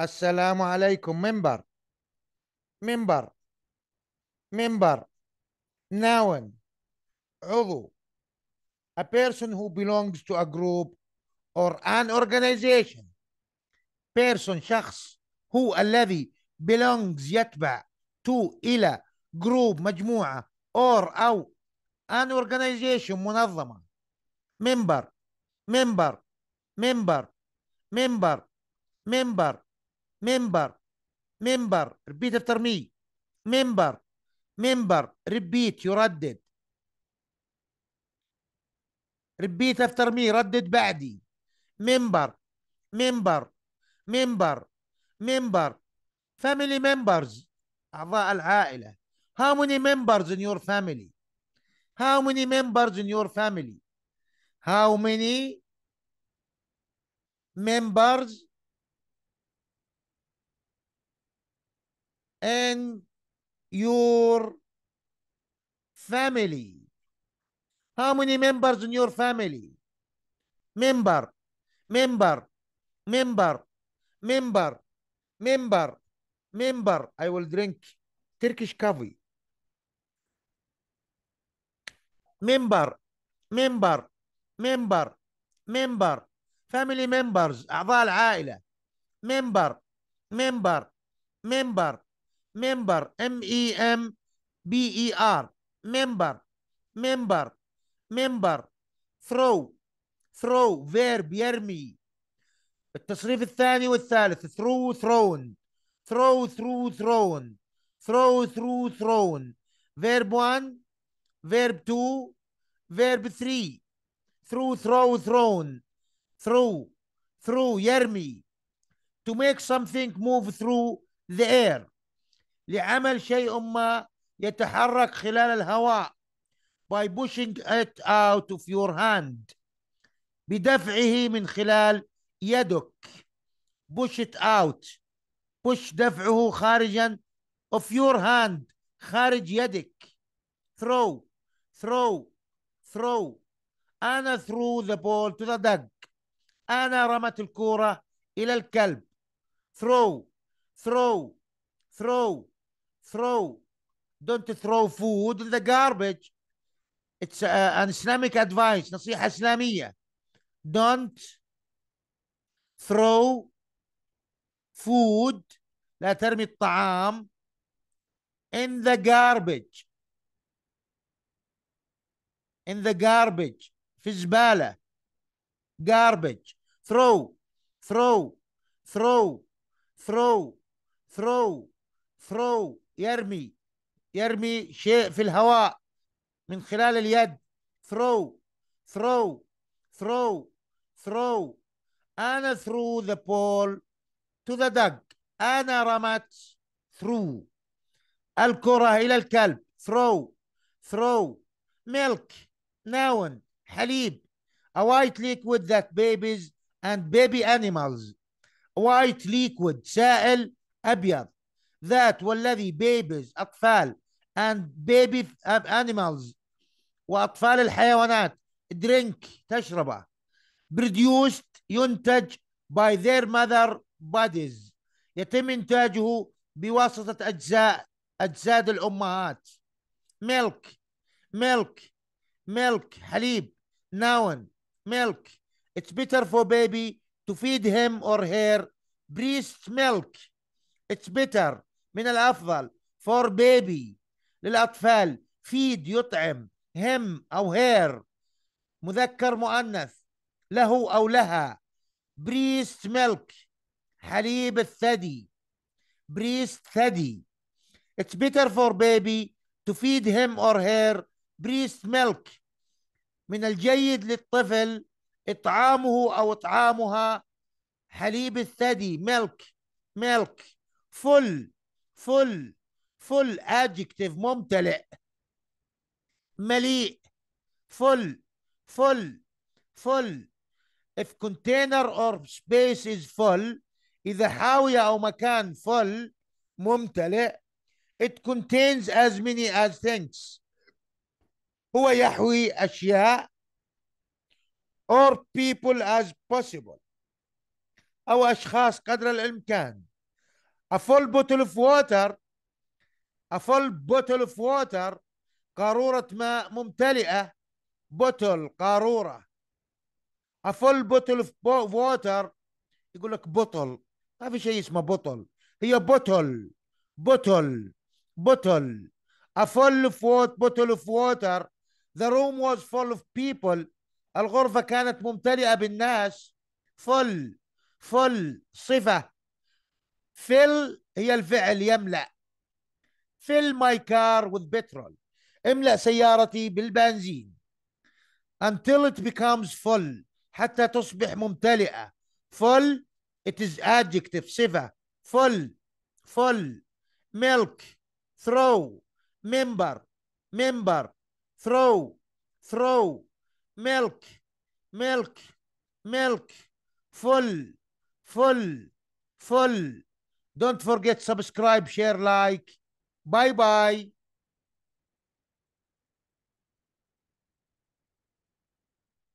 السلام عليكم منبر منبر member, noun, عضو, a person who belongs to a group or an organization. Person, شخص, هو الذي belongs يتبع to إلى group مجموعة or أو an organization منظمة. Member, member, member, member, member, منبر منبر ريبيت افتر مي منبر منبر ريبيت يردد ريبيت افتر مي ردد بعدي منبر منبر منبر منبر family members أعضاء العائلة how many members in your family how many members in your family how many members and your family. How many members in your family? Member, member, member, member, member, member. I will drink Turkish coffee. Member, member, member, member. Family members, أعضاء العائلة. Member, member, member, member, M-E-M-B-E-R, member, member, member, throw, throw, verb يرمي التصريف الثاني والثالث Throw, thrown throw through thrown throw through thrown verb 1 verb 2 verb 3 through throw thrown through through يرمي to make something move through the air لعمل شيء ما يتحرك خلال الهواء by pushing it out of your hand بدفعه من خلال يدك push it out push دفعه خارجا of your hand خارج يدك throw throw throw أنا threw the ball to the dog أنا رمت الكرة إلى الكلب throw throw throw throw don't throw food in the garbage it's uh, an Islamic advice نصيحة إسلامية don't throw food لا ترمي الطعام in the garbage in the garbage في الزبالة garbage throw throw throw throw throw ثرو يرمي يرمي شيء في الهواء من خلال اليد ثرو ثرو ثرو ثرو أنا ثرو the بول to the dog أنا رمت through الكرة إلى الكلب throw throw milk ناون حليب a white liquid that babies and baby animals white liquid سائل أبيض ذات والذي babies أطفال and baby animals وأطفال الحيوانات drink تشربه produced ينتج by their mother bodies يتم إنتاجه بواسطة أجزاء أجساد الأمهات milk milk milk حليب noun milk it's better for baby to feed him or her breast milk it's better من الافضل فور بيبي للاطفال فيد يطعم هم او هير مذكر مؤنث له او لها بريست ميلك حليب الثدي بريست ثدي It's better for baby to feed him or her بريست milk من الجيد للطفل إطعامه أو إطعامها حليب الثدي milk milk فل فل فل ادجكتيف ممتلئ مليء فل فل فل if container or space is full إذا حاوية أو مكان full ممتلئ it contains as many as things هو يحوي أشياء or people as possible أو أشخاص قدر الإمكان A full bottle of water a full bottle of water قارورة ماء ممتلئة بوتل قارورة a full bottle of water يقول لك بطل ما في شيء اسمه بطل هي بطل بطل بطل a full of water, bottle of water the room was full of people الغرفة كانت ممتلئة بالناس full full صفة فيل هي الفعل يملأ fill my car with petrol املأ سيارتي بالبنزين until it becomes full حتى تصبح ممتلئة full it is adjective صفة full full milk throw member member throw throw milk milk milk full full full Don't forget subscribe, share, like. Bye bye.